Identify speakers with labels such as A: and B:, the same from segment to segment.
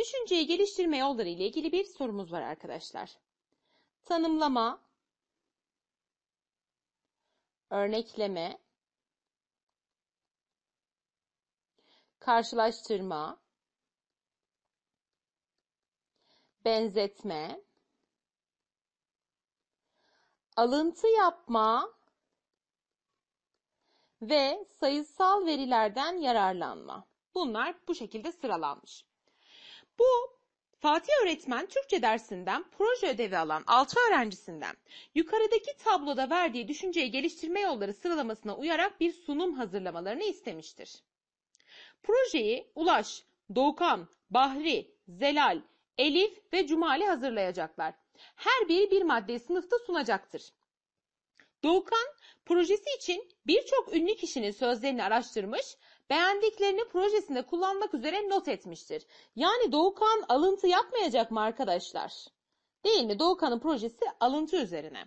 A: Düşünceyi geliştirme yolları ile ilgili bir sorumuz var arkadaşlar. Tanımlama, örnekleme, karşılaştırma, benzetme, alıntı yapma ve sayısal verilerden yararlanma. Bunlar bu şekilde sıralanmış. Bu Fatih öğretmen Türkçe dersinden proje ödevi alan 6 öğrencisinden yukarıdaki tabloda verdiği düşünceyi geliştirme yolları sıralamasına uyarak bir sunum hazırlamalarını istemiştir. Projeyi Ulaş, Doğukan, Bahri, Zelal, Elif ve Cumali hazırlayacaklar. Her biri bir maddeyi sınıfta sunacaktır. Doğukan projesi için birçok ünlü kişinin sözlerini araştırmış beğendiklerini projesinde kullanmak üzere not etmiştir. Yani Doğukan alıntı yapmayacak mı arkadaşlar? Değil mi? Doğukan'ın projesi alıntı üzerine.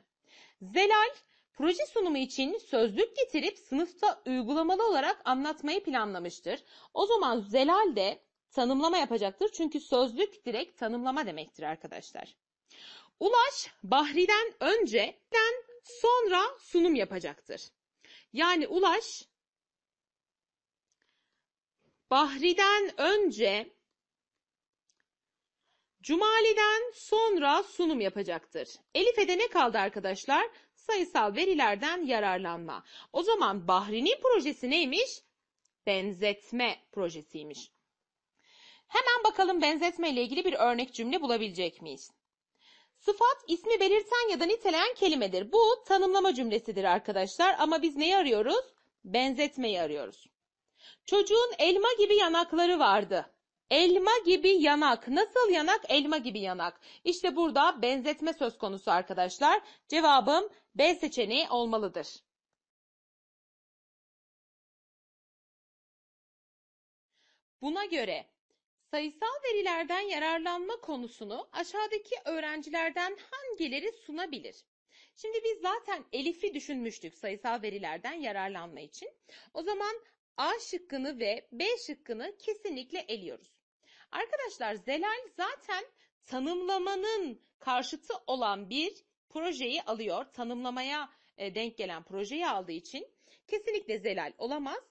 A: Zelal proje sunumu için sözlük getirip sınıfta uygulamalı olarak anlatmayı planlamıştır. O zaman Zelal de tanımlama yapacaktır. Çünkü sözlük direkt tanımlama demektir arkadaşlar. Ulaş Bahri'den önce sonra sunum yapacaktır. Yani Ulaş Bahri'den önce Cumali'den sonra sunum yapacaktır. Elife'de ne kaldı arkadaşlar? Sayısal verilerden yararlanma. O zaman Bahri'nin projesi neymiş? Benzetme projesiymiş. Hemen bakalım benzetme ile ilgili bir örnek cümle bulabilecek miyiz? Sıfat ismi belirten ya da niteleyen kelimedir. Bu tanımlama cümlesidir arkadaşlar ama biz neyi arıyoruz? Benzetmeyi arıyoruz. Çocuğun elma gibi yanakları vardı. Elma gibi yanak. Nasıl yanak? Elma gibi yanak. İşte burada benzetme söz konusu arkadaşlar. Cevabım B seçeneği olmalıdır. Buna göre sayısal verilerden yararlanma konusunu aşağıdaki öğrencilerden hangileri sunabilir? Şimdi biz zaten Elif'i düşünmüştük sayısal verilerden yararlanma için. O zaman A şıkkını ve B şıkkını kesinlikle eliyoruz. Arkadaşlar Zelal zaten tanımlamanın karşıtı olan bir projeyi alıyor. Tanımlamaya e, denk gelen projeyi aldığı için kesinlikle Zelal olamaz.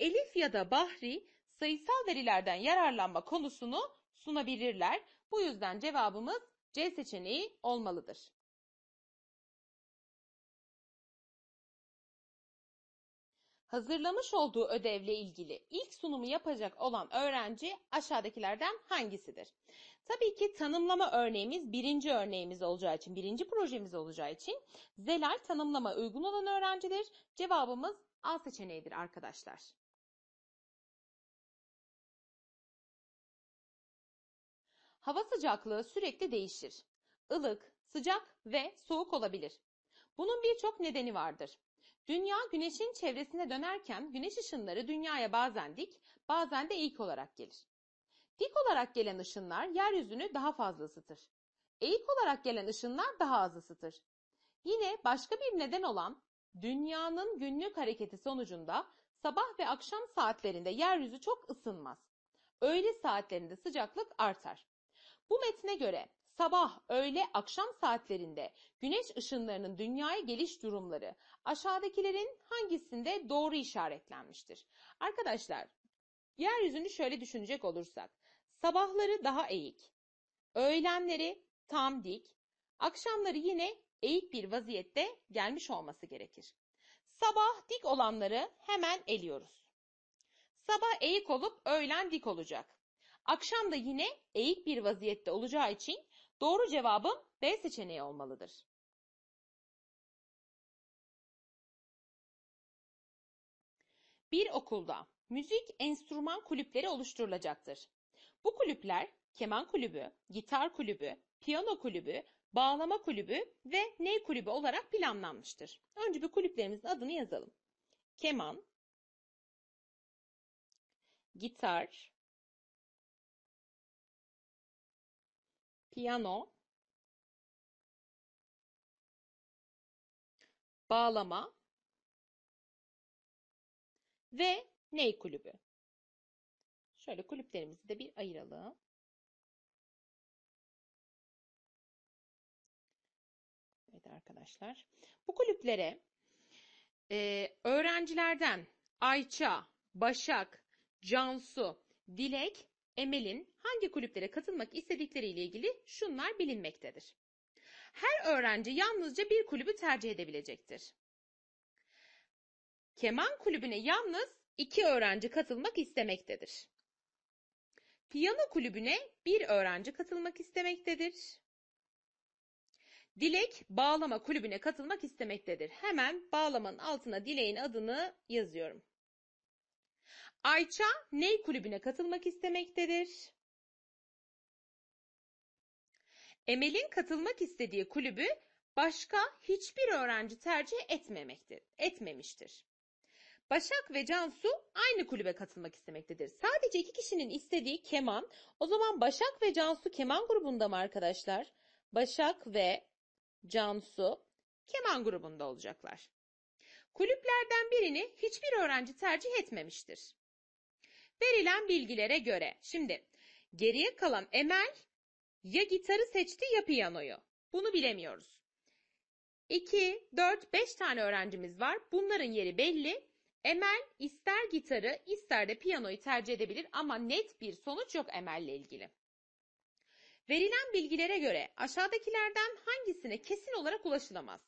A: Elif ya da Bahri sayısal verilerden yararlanma konusunu sunabilirler. Bu yüzden cevabımız C seçeneği olmalıdır. Hazırlamış olduğu ödevle ilgili ilk sunumu yapacak olan öğrenci aşağıdakilerden hangisidir? Tabii ki tanımlama örneğimiz birinci örneğimiz olacağı için, birinci projemiz olacağı için Zelal tanımlama uygun olan öğrencidir. Cevabımız A seçeneğidir
B: arkadaşlar.
A: Hava sıcaklığı sürekli değişir. Ilık, sıcak ve soğuk olabilir. Bunun birçok nedeni vardır. Dünya Güneş'in çevresine dönerken Güneş ışınları dünyaya bazen dik, bazen de eğik olarak gelir. Dik olarak gelen ışınlar yeryüzünü daha fazla ısıtır. Eğik olarak gelen ışınlar daha az ısıtır. Yine başka bir neden olan dünyanın günlük hareketi sonucunda sabah ve akşam saatlerinde yeryüzü çok ısınmaz. Öğle saatlerinde sıcaklık artar. Bu metne göre Sabah, öğle, akşam saatlerinde güneş ışınlarının dünyaya geliş durumları aşağıdakilerin hangisinde doğru işaretlenmiştir? Arkadaşlar, yeryüzünü şöyle düşünecek olursak, sabahları daha eğik, öğlenleri tam dik, akşamları yine eğik bir vaziyette gelmiş olması gerekir. Sabah dik olanları hemen eliyoruz. Sabah eğik olup öğlen dik olacak. Akşam da yine eğik bir vaziyette olacağı için Doğru cevabım B seçeneği olmalıdır. Bir okulda müzik enstrüman kulüpleri oluşturulacaktır. Bu kulüpler keman kulübü, gitar kulübü, piyano kulübü, bağlama kulübü ve ney kulübü olarak planlanmıştır. Önce bir kulüplerimizin adını yazalım. Keman,
B: gitar, piyano bağlama ve ney kulübü. Şöyle kulüplerimizi de bir ayıralım. Evet
A: arkadaşlar. Bu kulüplere e, öğrencilerden Ayça, Başak, Cansu, Dilek Emel'in hangi kulüplere katılmak istedikleriyle ilgili şunlar bilinmektedir. Her öğrenci yalnızca bir kulübü tercih edebilecektir. Keman kulübüne yalnız iki öğrenci katılmak istemektedir. Piyano kulübüne bir öğrenci katılmak istemektedir. Dilek bağlama kulübüne katılmak istemektedir. Hemen bağlamanın altına Dilek'in adını yazıyorum. Ayça ney kulübüne katılmak istemektedir? Emel'in katılmak istediği kulübü başka hiçbir öğrenci tercih etmemektir, etmemiştir. Başak ve Cansu aynı kulübe katılmak istemektedir. Sadece iki kişinin istediği keman. O zaman Başak ve Cansu keman grubunda mı arkadaşlar? Başak ve Cansu keman grubunda olacaklar. Kulüplerden birini hiçbir öğrenci tercih etmemiştir. Verilen bilgilere göre. Şimdi geriye kalan Emel ya gitarı seçti ya piyanoyu. Bunu bilemiyoruz. 2, 4, 5 tane öğrencimiz var. Bunların yeri belli. Emel ister gitarı ister de piyanoyu tercih edebilir ama net bir sonuç yok Emel ile ilgili. Verilen bilgilere göre aşağıdakilerden hangisine kesin olarak ulaşılamaz?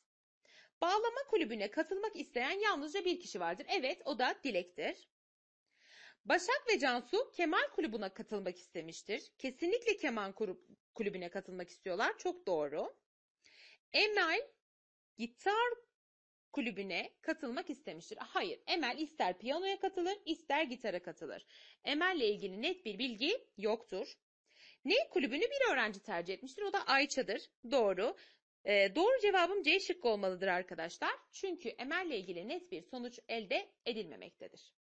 A: Bağlama kulübüne katılmak isteyen yalnızca bir kişi vardır. Evet o da Dilek'tir. Başak ve Cansu Kemal kulübüne katılmak istemiştir. Kesinlikle keman kulübüne katılmak istiyorlar. Çok doğru. Emel gitar kulübüne katılmak istemiştir. Hayır, Emel ister piyanoya katılır, ister gitara katılır. Emel'le ilgili net bir bilgi yoktur. Ne kulübünü bir öğrenci tercih etmiştir? O da Ayça'dır. Doğru. Ee, doğru cevabım C şıkkı olmalıdır arkadaşlar. Çünkü Emel'le ilgili net bir sonuç elde edilmemektedir.